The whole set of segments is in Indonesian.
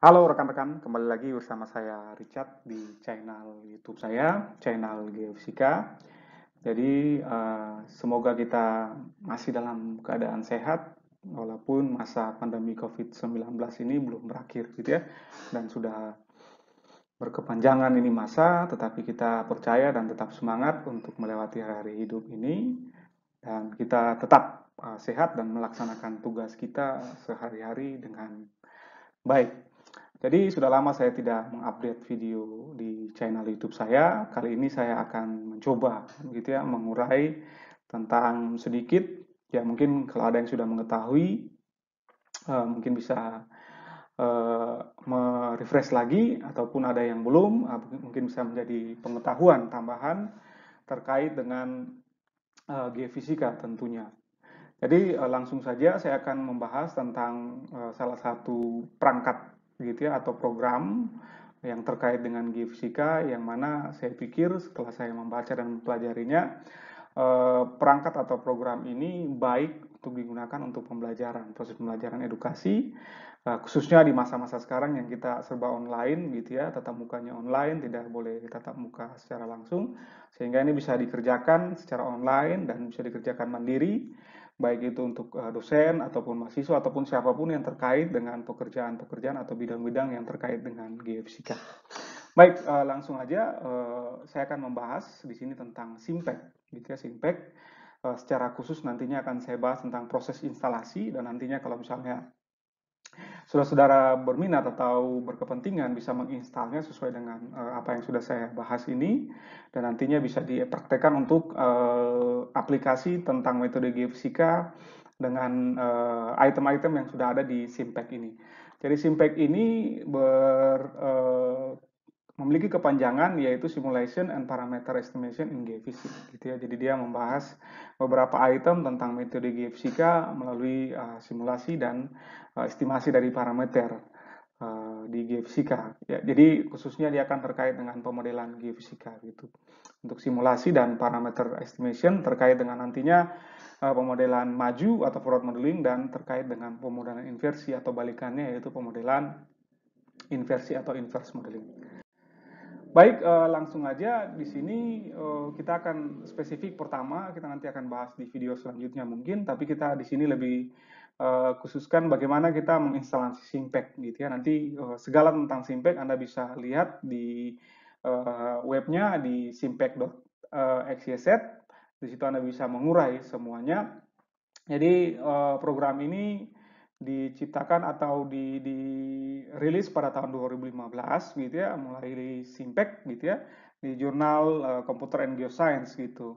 Halo rekan-rekan, kembali lagi bersama saya Richard di channel YouTube saya, channel Geofisika. Jadi eh, semoga kita masih dalam keadaan sehat walaupun masa pandemi Covid-19 ini belum berakhir gitu ya dan sudah berkepanjangan ini masa, tetapi kita percaya dan tetap semangat untuk melewati hari-hari hidup ini dan kita tetap eh, sehat dan melaksanakan tugas kita sehari-hari dengan baik. Jadi sudah lama saya tidak mengupdate video di channel YouTube saya. Kali ini saya akan mencoba gitu ya mengurai tentang sedikit ya mungkin kalau ada yang sudah mengetahui uh, mungkin bisa uh, merefresh lagi ataupun ada yang belum uh, mungkin bisa menjadi pengetahuan tambahan terkait dengan uh, eh, geofisika tentunya. Jadi langsung saja saya akan membahas tentang salah satu perangkat gitu ya atau program yang terkait dengan geofisika yang mana saya pikir setelah saya membaca dan mempelajarinya eh, perangkat atau program ini baik untuk digunakan untuk pembelajaran proses pembelajaran edukasi eh, khususnya di masa-masa sekarang yang kita serba online gitu ya tatap mukanya online tidak boleh tatap muka secara langsung sehingga ini bisa dikerjakan secara online dan bisa dikerjakan mandiri baik itu untuk eh, dosen ataupun mahasiswa ataupun siapapun yang terkait dengan pekerjaan-pekerjaan atau bidang-bidang yang terkait dengan GFCK. Baik, eh, langsung aja eh, saya akan membahas di sini tentang SIMPEK, gitu ya SIMPEK. secara khusus nantinya akan saya bahas tentang proses instalasi dan nantinya kalau misalnya saudara-saudara berminat atau berkepentingan bisa menginstalnya sesuai dengan uh, apa yang sudah saya bahas ini dan nantinya bisa dipraktekkan untuk uh, aplikasi tentang metode geofisika dengan eh, item-item uh, yang sudah ada di SIMPEG ini. Jadi SIMPEG ini ber uh, memiliki kepanjangan yaitu simulation and parameter estimation in Geophysics. gitu ya. Jadi dia membahas beberapa item tentang metode geofisika melalui uh, simulasi dan uh, estimasi dari parameter uh, di geofisika. Ya, jadi khususnya dia akan terkait dengan pemodelan geofisika gitu. Untuk simulasi dan parameter estimation terkait dengan nantinya uh, pemodelan maju atau forward modeling dan terkait dengan pemodelan inversi atau balikannya yaitu pemodelan inversi atau inverse modeling. Baik, eh, langsung aja di sini eh, kita akan spesifik pertama kita nanti akan bahas di video selanjutnya mungkin, tapi kita di sini lebih eh, khususkan bagaimana kita menginstalasi Simpack gitu ya. Nanti eh, segala tentang Simpack Anda bisa lihat di eh, webnya di simpack.xyz. Eh, di situ Anda bisa mengurai semuanya. Jadi eh, program ini diciptakan atau di, dirilis pada tahun 2015 gitu ya, mulai di Simpec gitu ya, di jurnal uh, Computer and Geoscience gitu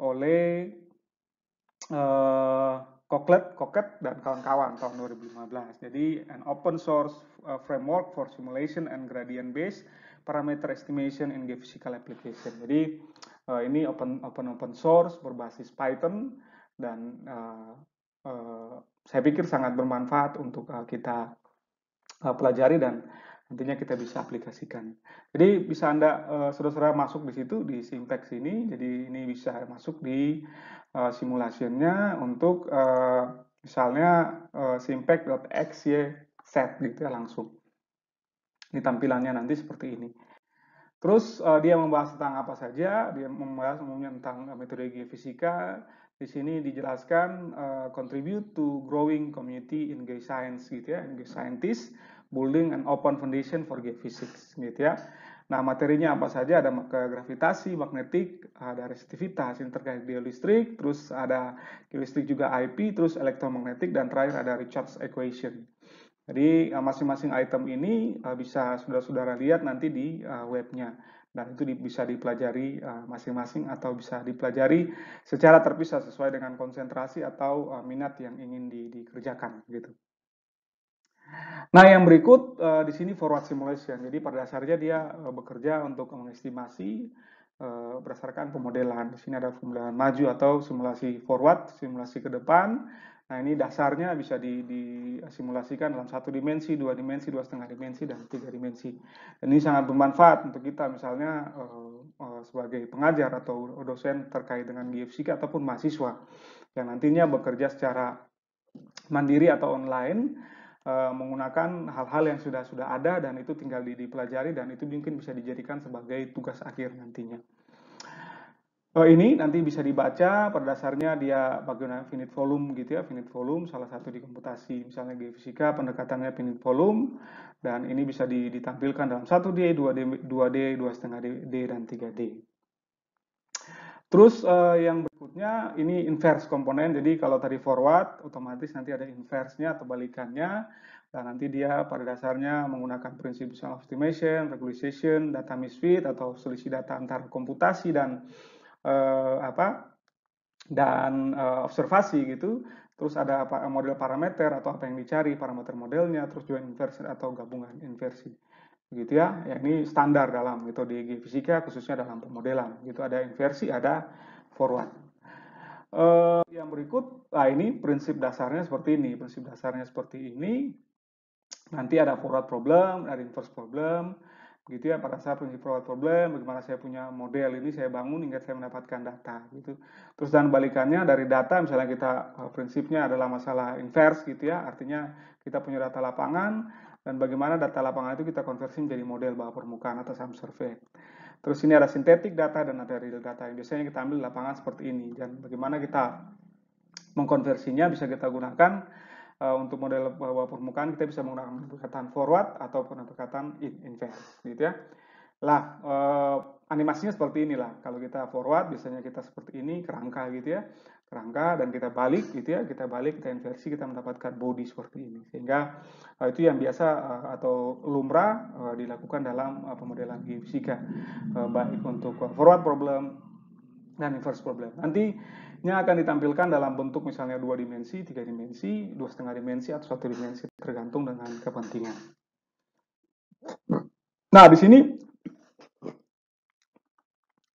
oleh uh, Cocklet, Cocket dan kawan-kawan tahun 2015. Jadi an open source eh, framework for simulation and gradient based parameter estimation in geophysical application. Jadi uh, ini open open open source berbasis Python dan uh, Eh, saya pikir sangat bermanfaat untuk uh, kita uh, pelajari dan nantinya kita bisa aplikasikan. Jadi bisa Anda saudara-saudara masuk di situ di Simtex ini. Jadi ini bisa masuk di uh, simulasinya untuk uh, misalnya uh, set gitu ya langsung. Ini tampilannya nanti seperti ini. Terus uh, dia membahas tentang apa saja, dia membahas umumnya tentang metodologi fisika, di sini dijelaskan uh, contribute to growing community in gay science gitu ya, in gay scientist, building an open foundation for gay physics gitu ya. Nah, materinya apa saja? Ada gravitasi, magnetik, ada resistivitas, ini terkait biolistrik terus ada listrik juga IP, terus elektromagnetik, dan terakhir ada Richards Equation. Jadi, eh, masing-masing item ini eh, bisa saudara-saudara lihat nanti di webnya dan itu bisa dipelajari eh, masing-masing atau bisa dipelajari secara terpisah sesuai dengan konsentrasi atau eh, minat yang ingin di, dikerjakan gitu. Nah, yang berikut uh, di sini forward simulation. Jadi pada dasarnya dia bekerja untuk mengestimasi berdasarkan pemodelan. Di sini ada pemodelan maju atau simulasi forward, simulasi ke depan, Nah ini dasarnya bisa di, dalam satu dimensi, dua dimensi, dua setengah dimensi, dan tiga dimensi. Dan ini sangat bermanfaat untuk kita misalnya uh, uh, sebagai pengajar atau dosen terkait dengan GFCK ataupun mahasiswa yang nantinya bekerja secara mandiri atau online uh, menggunakan hal-hal yang sudah sudah ada dan itu tinggal dipelajari dan itu mungkin bisa dijadikan sebagai tugas akhir nantinya. Oh, ini nanti bisa dibaca pada dasarnya dia bagaimana finite volume gitu ya, finite volume salah satu di komputasi misalnya fisika pendekatannya finite volume dan ini bisa ditampilkan dalam 1D, 2D, 2D, 2,5D dan 3D. Terus eh, yang berikutnya ini inverse komponen. Jadi kalau tadi forward otomatis nanti ada inverse-nya atau balikannya dan nanti dia pada dasarnya menggunakan prinsip optimization, regularization, data misfit atau selisih data antar komputasi dan eh, apa dan eh, observasi gitu terus ada apa model parameter atau apa yang dicari parameter modelnya terus join inversi atau gabungan inversi gitu ya. ya ini standar dalam gitu di fisika khususnya dalam pemodelan gitu ada inversi ada forward eh, yang berikut nah ini prinsip dasarnya seperti ini prinsip dasarnya seperti ini nanti ada forward problem ada inverse problem gitu ya pada saat punya problem bagaimana saya punya model ini saya bangun hingga saya mendapatkan data gitu terus dan balikannya dari data misalnya kita eh, prinsipnya adalah masalah inverse gitu ya artinya kita punya data lapangan dan bagaimana data lapangan itu kita konversi menjadi model bawah permukaan atau SAM survey terus ini ada sintetik data dan ada real data yang biasanya kita ambil lapangan seperti ini dan bagaimana kita mengkonversinya bisa kita gunakan Eh, untuk model bawah permukaan kita bisa menggunakan pendekatan forward atau pendekatan in inverse gitu ya. Lah uh, animasinya seperti inilah. Kalau kita forward biasanya kita seperti ini kerangka gitu ya. Kerangka dan kita balik gitu ya, kita balik kita inversi kita mendapatkan body seperti ini. Sehingga uh, itu yang biasa uh, atau lumrah uh, dilakukan dalam uh, pemodelan geofisika uh, baik untuk forward problem dan inverse problem. Nanti ini akan ditampilkan dalam bentuk misalnya dua dimensi, tiga dimensi, dua setengah dimensi, atau satu dimensi tergantung dengan kepentingan. Nah, di sini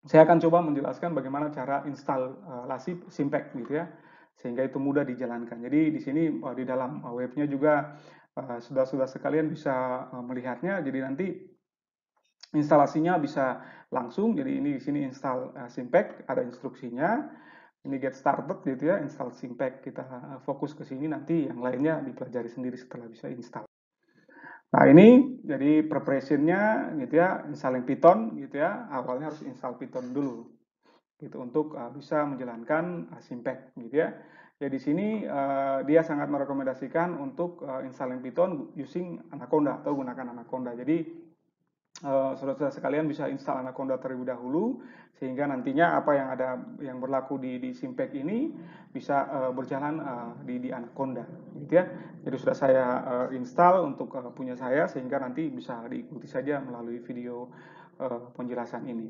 saya akan coba menjelaskan bagaimana cara instalasi Simpek gitu ya, sehingga itu mudah dijalankan. Jadi di sini eh, di dalam eh, webnya juga eh, sudah-sudah sekalian bisa melihatnya. Jadi nanti instalasinya bisa langsung. Jadi ini di sini install Simpek, ada instruksinya ini get started gitu ya, install Simpack kita eh, fokus ke sini nanti yang lainnya dipelajari sendiri setelah bisa install. Nah ini jadi preparationnya gitu ya, installing Python gitu ya, awalnya harus install Python dulu gitu untuk uh, bisa menjalankan uh, eh, Simpack gitu ya. Jadi ya, di sini uh, dia sangat merekomendasikan untuk uh, installing Python using Anaconda atau gunakan Anaconda. Jadi Eh, saudara-saudara sekalian bisa install Anaconda terlebih dahulu sehingga nantinya apa yang ada yang berlaku di, di Simpek ini bisa uh, berjalan uh, di, di Anaconda gitu ya. Jadi sudah saya uh, install untuk uh, punya saya sehingga nanti bisa diikuti saja melalui video uh, penjelasan ini.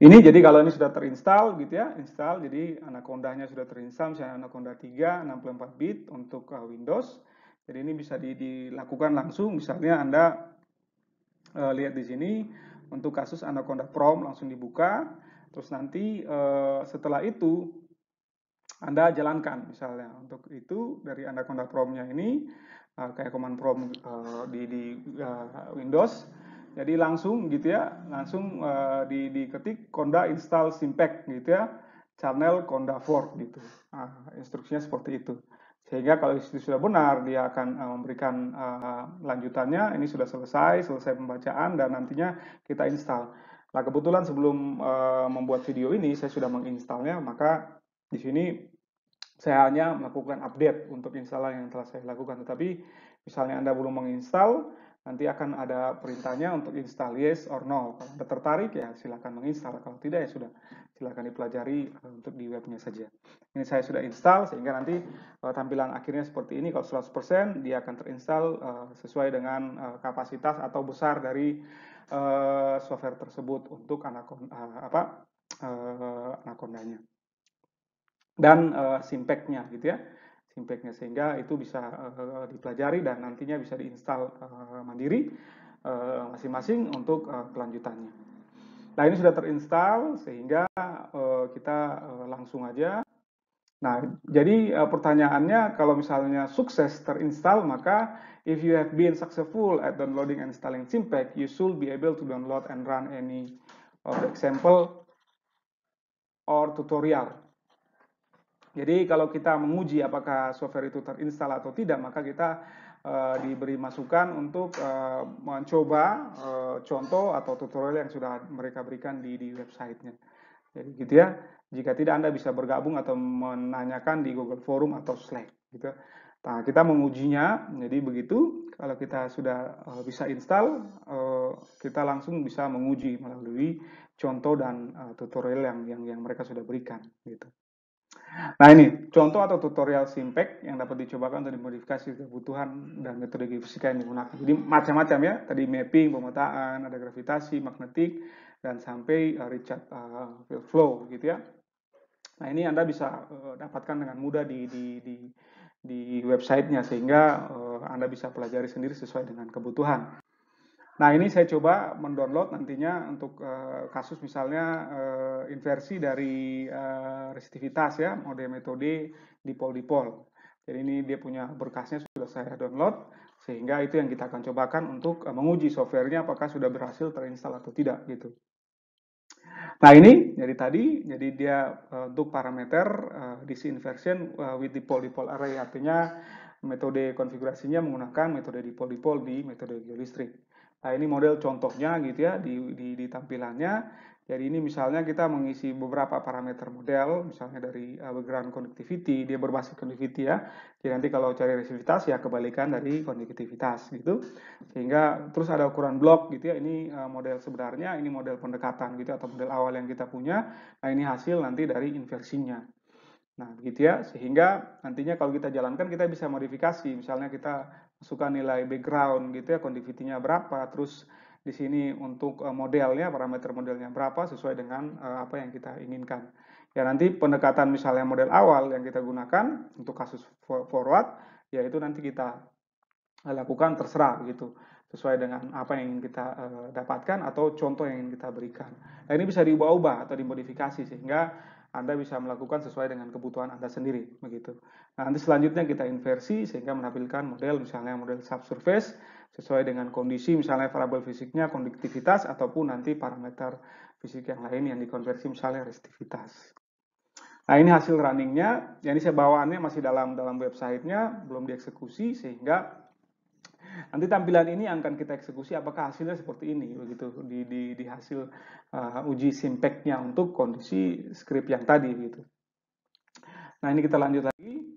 Ini jadi kalau ini sudah terinstall gitu ya, install jadi Anaconda-nya sudah terinstall misalnya Anaconda 3 64 bit untuk uh, Windows. Jadi ini bisa dilakukan langsung misalnya Anda e, lihat di sini untuk kasus Anaconda Prom langsung dibuka terus nanti e, setelah itu Anda jalankan misalnya untuk itu dari Anaconda Promnya ini e, kayak command prom e, di, di e, Windows jadi langsung gitu ya langsung uh, di ketik konda install simpack gitu ya channel konda fork gitu nah, instruksinya seperti itu sehingga kalau itu sudah benar, dia akan uh, memberikan uh, lanjutannya, ini sudah selesai, selesai pembacaan, dan nantinya kita install. Nah, kebetulan sebelum uh, membuat video ini, saya sudah menginstalnya, maka di sini saya hanya melakukan update untuk instalan yang telah saya lakukan. Tetapi, misalnya Anda belum menginstal, Nanti akan ada perintahnya untuk install yes or no. Kalau Anda tertarik ya silahkan menginstal, kalau tidak ya sudah silahkan dipelajari eh, untuk di webnya saja. Ini saya sudah install sehingga nanti uh, tampilan akhirnya seperti ini. Kalau 100% dia akan terinstall uh, sesuai dengan uh, kapasitas atau besar dari uh, software tersebut untuk anak uh, apa uh, anakondanya dan uh, simpeknya gitu ya impactnya sehingga itu bisa uh, dipelajari dan nantinya bisa diinstal uh, eh, mandiri eh, masing-masing uh, untuk uh, kelanjutannya. Nah ini sudah terinstal sehingga uh, kita uh, langsung aja. Nah jadi uh, pertanyaannya kalau misalnya sukses terinstal maka if you have been successful at downloading and installing simpack, you should be able to download and run any of the example or tutorial jadi kalau kita menguji apakah software itu terinstall atau tidak, maka kita e, diberi masukan untuk e, mencoba e, contoh atau tutorial yang sudah mereka berikan di, di websitenya. Jadi gitu ya. Jika tidak, Anda bisa bergabung atau menanyakan di Google Forum atau Slack. Gitu. Ya. Nah, kita mengujinya. Jadi begitu, kalau kita sudah e, bisa install, e, kita langsung bisa menguji melalui contoh dan e, tutorial yang, yang yang mereka sudah berikan. Gitu. Nah ini contoh atau tutorial simpek yang dapat dicobakan untuk dimodifikasi kebutuhan dan metode fisika yang digunakan. Jadi macam-macam ya, tadi mapping, pemetaan, ada gravitasi, magnetik, dan sampai uh, eh, Richard eh, uh, flow gitu ya. Nah ini Anda bisa uh, dapatkan dengan mudah di, di, di, di websitenya sehingga uh, Anda bisa pelajari sendiri sesuai dengan kebutuhan. Nah, ini saya coba mendownload nantinya untuk uh, kasus misalnya uh, inversi dari uh, eh, resistivitas ya, mode metode dipol-dipol. Jadi ini dia punya berkasnya sudah saya download, sehingga itu yang kita akan cobakan untuk uh, menguji softwarenya apakah sudah berhasil terinstall atau tidak gitu. Nah ini jadi tadi jadi dia uh, untuk parameter uh, inversion uh, with dipol dipol array artinya metode konfigurasinya menggunakan metode dipol dipol di metode geolistrik. Nah, ini model contohnya gitu ya di, di, di tampilannya. Jadi ini misalnya kita mengisi beberapa parameter model, misalnya dari eh, background connectivity, dia berbasis connectivity ya. Jadi nanti kalau cari resistivitas ya kebalikan dari konductivitas gitu. Sehingga terus ada ukuran blok gitu ya, ini eh, model sebenarnya, ini model pendekatan gitu ya, atau model awal yang kita punya. Nah ini hasil nanti dari inversinya. Nah, gitu ya, sehingga nantinya kalau kita jalankan kita bisa modifikasi, misalnya kita masukkan nilai background gitu ya conductivity berapa terus di sini untuk eh, modelnya parameter modelnya berapa sesuai dengan eh, apa yang kita inginkan ya nanti pendekatan misalnya model awal yang kita gunakan untuk kasus forward yaitu nanti kita eh, lakukan terserah gitu sesuai dengan apa yang ingin kita dapatkan atau contoh yang ingin kita berikan nah, ini bisa diubah-ubah atau dimodifikasi sehingga anda bisa melakukan sesuai dengan kebutuhan Anda sendiri, begitu. Nah, nanti selanjutnya kita inversi sehingga menampilkan model misalnya model subsurface sesuai dengan kondisi misalnya variabel fisiknya, konduktivitas ataupun nanti parameter fisik yang lain yang dikonversi misalnya resistivitas. Nah, ini hasil runningnya. Jadi ini saya bawaannya masih dalam dalam websitenya, belum dieksekusi sehingga nanti tampilan ini yang akan kita eksekusi apakah hasilnya seperti ini begitu di, di, di hasil uh, uji simpeknya untuk kondisi script yang tadi gitu. Nah ini kita lanjut lagi.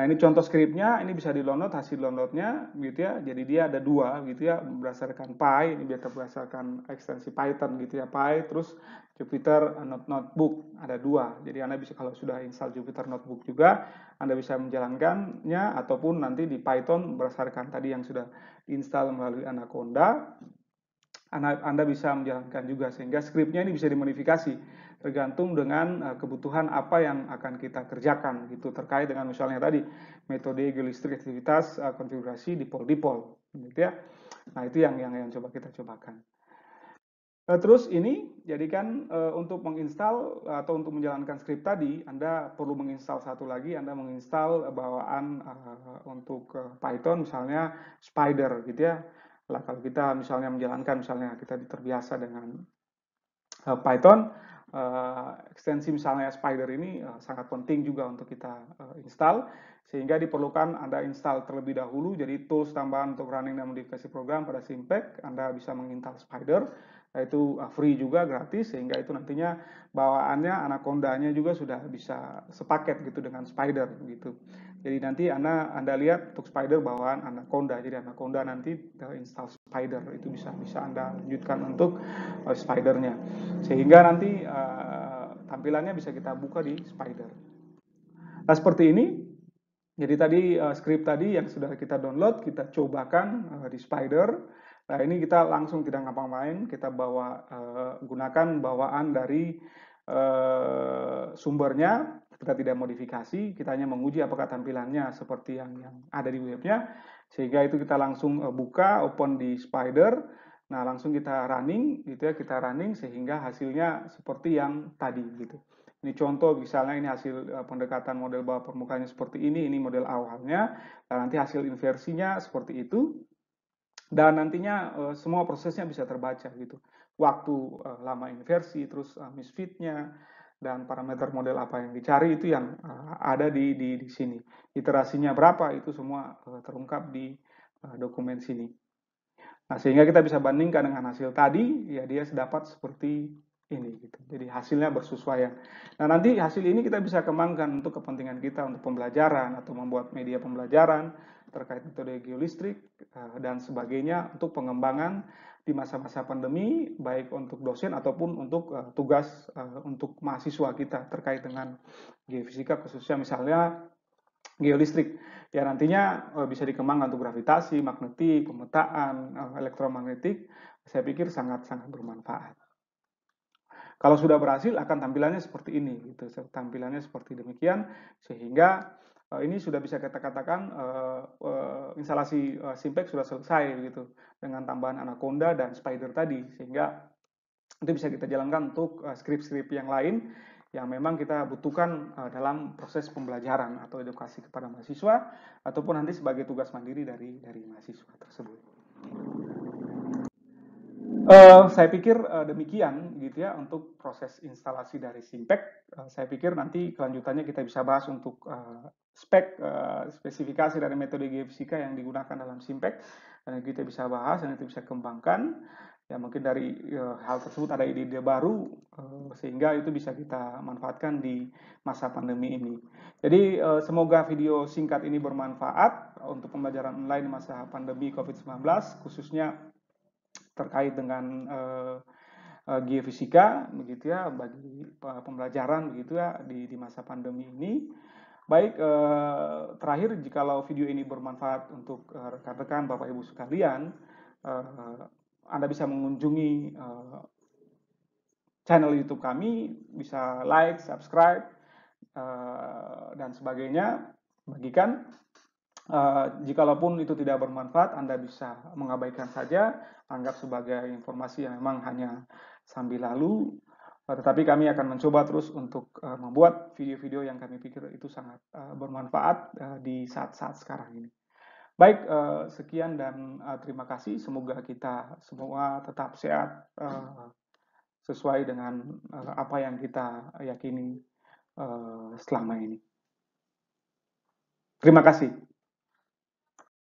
Nah ini contoh skripnya, ini bisa di download hasil downloadnya, gitu ya. Jadi dia ada dua, gitu ya, berdasarkan Py, ini biasa berdasarkan ekstensi Python, gitu ya, Py. Terus Jupyter uh, Notebook ada dua. Jadi anda bisa kalau sudah install Jupyter Notebook juga, anda bisa menjalankannya ataupun nanti di Python berdasarkan tadi yang sudah install melalui Anaconda, anda, anda bisa menjalankan juga sehingga skripnya ini bisa dimodifikasi tergantung dengan eh, kebutuhan apa yang akan kita kerjakan gitu terkait dengan misalnya tadi metode geolistrik aktivitas eh, konfigurasi dipol-dipol gitu ya nah itu yang yang yang coba kita cobakan eh, terus ini jadikan untuk menginstal atau untuk menjalankan script tadi anda perlu menginstal satu lagi anda menginstal bawaan untuk Python misalnya Spider gitu ya lah kalau kita misalnya menjalankan misalnya kita terbiasa dengan Python uh, ekstensi misalnya Spider ini eh, sangat penting juga untuk kita uh, install sehingga diperlukan Anda install terlebih dahulu jadi tools tambahan untuk running dan modifikasi program pada Simpek Anda bisa menginstal Spider nah, itu free juga gratis sehingga itu nantinya bawaannya anakondanya juga sudah bisa sepaket gitu dengan Spider gitu. Jadi nanti Anda Anda lihat untuk spider bawaan Anaconda. Jadi Anaconda nanti install spider itu bisa bisa Anda lanjutkan untuk uh, spidernya. Sehingga nanti uh, tampilannya bisa kita buka di spider. Nah, seperti ini. Jadi tadi uh, script tadi yang sudah kita download kita cobakan uh, di spider. Nah, ini kita langsung tidak gampang main, kita bawa uh, gunakan bawaan dari uh, sumbernya kita tidak modifikasi, kita hanya menguji apakah tampilannya seperti yang, yang ada di webnya, sehingga itu kita langsung eh, buka, open di Spider, nah langsung kita running, gitu ya, kita running sehingga hasilnya seperti yang tadi, gitu. Ini contoh misalnya ini hasil eh, pendekatan model bawah permukaannya seperti ini, ini model awalnya, Nah, nanti hasil inversinya seperti itu, dan nantinya eh, semua prosesnya bisa terbaca gitu. Waktu lama inversi, terus misfitnya, dan parameter model apa yang dicari itu yang uh, ada di, di di sini. Iterasinya berapa itu semua uh, terungkap di uh, dokumen sini. Nah, sehingga kita bisa bandingkan dengan hasil tadi, ya dia sedapat seperti ini gitu. Jadi hasilnya bersesuaian. Nah, nanti hasil ini kita bisa kembangkan untuk kepentingan kita untuk pembelajaran atau membuat media pembelajaran terkait metode geolistrik eh, dan sebagainya untuk pengembangan di masa-masa pandemi baik untuk dosen ataupun untuk eh, tugas eh, untuk mahasiswa kita terkait dengan geofisika khususnya misalnya geolistrik ya nantinya bisa dikembangkan untuk gravitasi, magnetik, pemetaan, elektromagnetik saya pikir sangat-sangat bermanfaat. Kalau sudah berhasil akan tampilannya seperti ini gitu. Tampilannya seperti demikian sehingga Eh, ini sudah bisa kita katakan uh, uh, instalasi uh, Simpek sudah selesai gitu dengan tambahan Anaconda dan Spider tadi sehingga itu bisa kita jalankan untuk skrip-skrip uh, yang lain yang memang kita butuhkan uh, dalam proses pembelajaran atau edukasi kepada mahasiswa ataupun nanti sebagai tugas mandiri dari dari mahasiswa tersebut. Uh, saya pikir uh, demikian gitu ya untuk proses instalasi dari Simpek. Uh, eh, saya pikir nanti kelanjutannya kita bisa bahas untuk uh, spek uh, spesifikasi dari metode geofisika yang digunakan dalam Simpek dan kita bisa bahas dan itu bisa kembangkan. Ya mungkin dari uh, hal tersebut ada ide-ide baru uh, sehingga itu bisa kita manfaatkan di masa pandemi ini. Jadi uh, semoga video singkat ini bermanfaat untuk pembelajaran online di masa pandemi COVID-19 khususnya terkait dengan uh, uh, geofisika begitu ya bagi pembelajaran begitu ya di, di masa pandemi ini. Baik, uh, terakhir jikalau video ini bermanfaat untuk rekan-rekan, Bapak Ibu sekalian, uh, Anda bisa mengunjungi uh, channel YouTube kami, bisa like, subscribe, dan sebagainya, bagikan. Uh, jikalaupun itu tidak bermanfaat, Anda bisa mengabaikan saja, anggap sebagai informasi yang memang hanya sambil lalu. Eh, tetapi kami akan mencoba terus untuk eh, membuat video-video yang kami pikir itu sangat bermanfaat di saat-saat sekarang ini. Baik, sekian dan terima kasih. Semoga kita semua tetap sehat sesuai dengan apa yang kita yakini selama ini. Terima kasih.